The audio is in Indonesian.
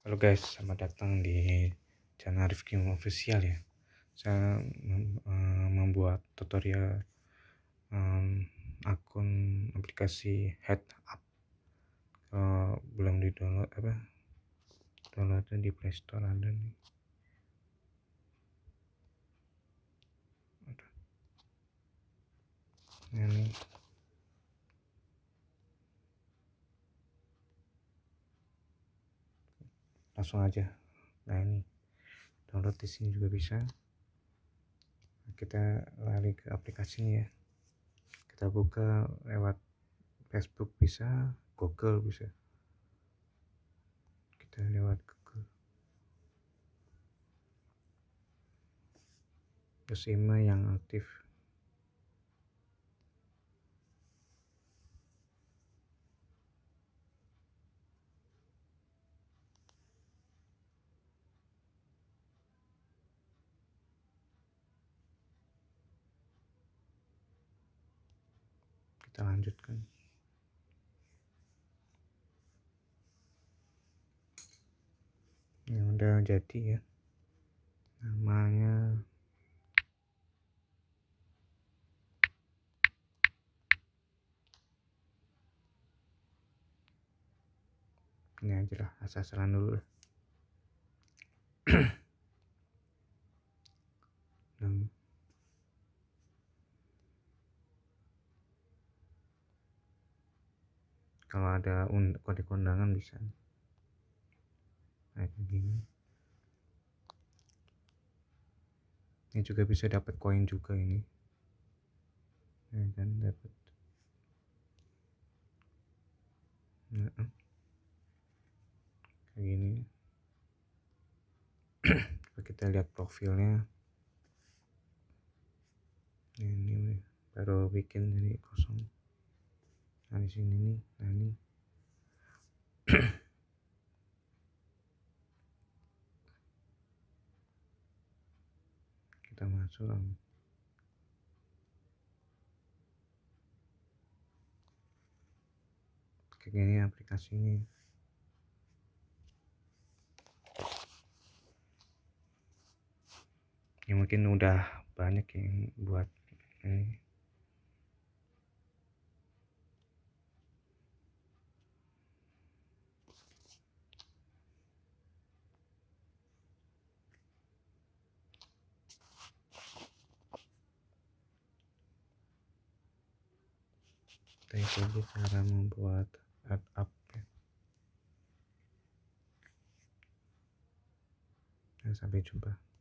Halo guys, selamat datang di channel Rifki Official ya. Saya eh, membuat tutorial um, akun aplikasi Head Up. Kalau belum di download apa? Downloadnya di Play Store ada nih. langsung aja nah ini download di sini juga bisa kita lari ke aplikasinya ya kita buka lewat Facebook bisa Google bisa kita lewat Google terus email yang aktif kita lanjutkan yang udah jadi ya namanya ini aja lah asal-asalan dulu kalau ada und kode kondangan bisa kayak gini ini juga bisa dapat koin juga ini ya kan dapat nah, kayak gini kita lihat profilnya ini baru bikin jadi kosong nah di sini nih nah ini kita masuk kayak gini aplikasinya ya mungkin udah banyak yang buat ini Teks lagi cara membuat add up Ya, sampai jumpa.